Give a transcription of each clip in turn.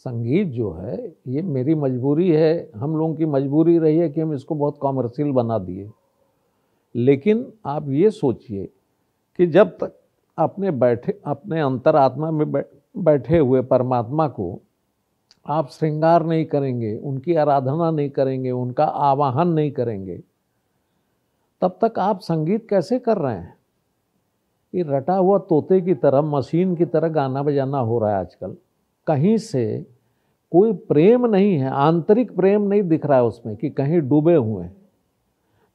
संगीत जो है ये मेरी मजबूरी है हम लोगों की मजबूरी रही है कि हम इसको बहुत कॉमर्शियल बना दिए लेकिन आप ये सोचिए कि जब तक अपने बैठे अपने अंतरात्मा में बैठे हुए परमात्मा को आप श्रृंगार नहीं करेंगे उनकी आराधना नहीं करेंगे उनका आवाहन नहीं करेंगे तब तक आप संगीत कैसे कर रहे हैं ये रटा हुआ तोते की तरह मशीन की तरह गाना बजाना हो रहा है आजकल कहीं से कोई प्रेम नहीं है आंतरिक प्रेम नहीं दिख रहा है उसमें कि कहीं डूबे हुए हैं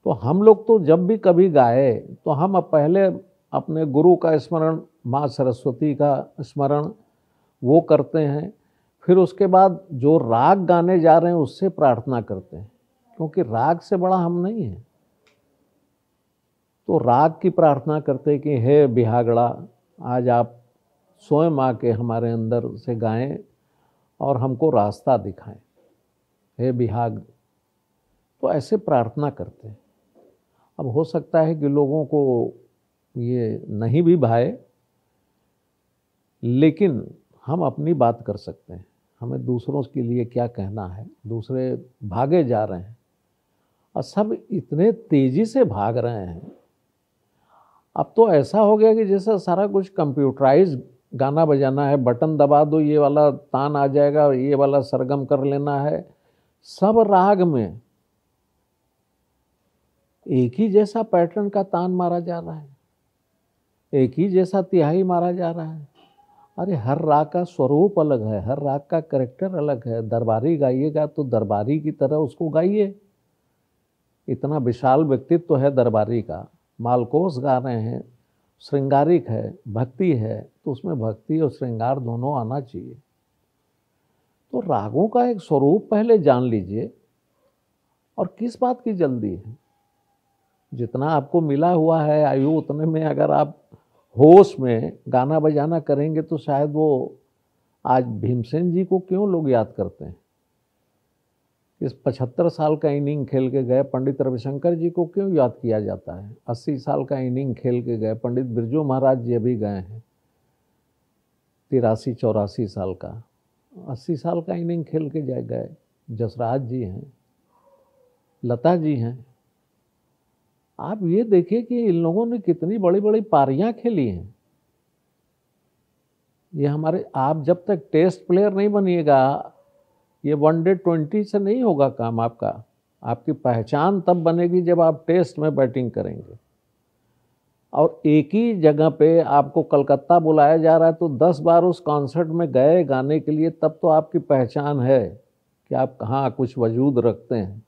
तो हम लोग तो जब भी कभी गाए तो हम पहले अपने गुरु का स्मरण माँ सरस्वती का स्मरण वो करते हैं फिर उसके बाद जो राग गाने जा रहे हैं उससे प्रार्थना करते हैं क्योंकि राग से बड़ा हम नहीं हैं तो राग की प्रार्थना करते कि हे बिहागड़ा आज आप स्वयं आके हमारे अंदर से गाएं और हमको रास्ता दिखाएं हे बिहाग तो ऐसे प्रार्थना करते हैं अब हो सकता है कि लोगों को ये नहीं भी भाए लेकिन हम अपनी बात कर सकते हैं हमें दूसरों के लिए क्या कहना है दूसरे भागे जा रहे हैं और सब इतने तेज़ी से भाग रहे हैं अब तो ऐसा हो गया कि जैसा सारा कुछ कंप्यूटराइज गाना बजाना है बटन दबा दो ये वाला तान आ जाएगा ये वाला सरगम कर लेना है सब राग में एक ही जैसा पैटर्न का तान मारा जा रहा है एक ही जैसा तिहाई मारा जा रहा है अरे हर राग का स्वरूप अलग है हर राग का करेक्टर अलग है दरबारी गाइएगा तो दरबारी की तरह उसको गाइए इतना विशाल व्यक्तित्व तो है दरबारी का मालकोस गा रहे हैं श्रृंगारिक है भक्ति है तो उसमें भक्ति और श्रृंगार दोनों आना चाहिए तो रागों का एक स्वरूप पहले जान लीजिए और किस बात की जल्दी है जितना आपको मिला हुआ है आयु उतने में अगर आप होश में गाना बजाना करेंगे तो शायद वो आज भीमसेन जी को क्यों लोग याद करते हैं इस पचहत्तर साल का इनिंग खेल के गए पंडित रविशंकर जी को क्यों याद किया जाता है अस्सी साल का इनिंग खेल के गए पंडित बिरजू महाराज जी अभी गए हैं तिरासी चौरासी साल का अस्सी साल का इनिंग खेल के जाए गए जसराज जी हैं लता जी हैं आप ये देखिए कि इन लोगों ने कितनी बड़ी बड़ी पारियां खेली हैं ये हमारे आप जब तक टेस्ट प्लेयर नहीं बनिएगा ये वन डे ट्वेंटी से नहीं होगा काम आपका आपकी पहचान तब बनेगी जब आप टेस्ट में बैटिंग करेंगे और एक ही जगह पे आपको कलकत्ता बुलाया जा रहा है तो दस बार उस कॉन्सर्ट में गए गाने के लिए तब तो आपकी पहचान है कि आप कहाँ कुछ वजूद रखते हैं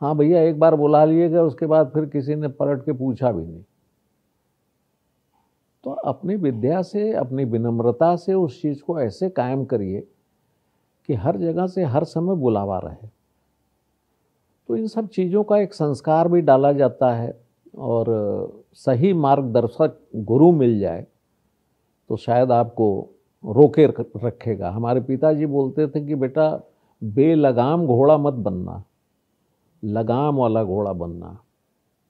हाँ भैया एक बार बुला लिए गए उसके बाद फिर किसी ने पलट के पूछा भी नहीं तो अपनी विद्या से अपनी विनम्रता से उस चीज़ को ऐसे कायम करिए कि हर जगह से हर समय बुलावा रहे तो इन सब चीज़ों का एक संस्कार भी डाला जाता है और सही मार्गदर्शक गुरु मिल जाए तो शायद आपको रोके रखेगा हमारे पिताजी बोलते थे कि बेटा बेलगाम घोड़ा मत बनना लगाम वाला घोड़ा बनना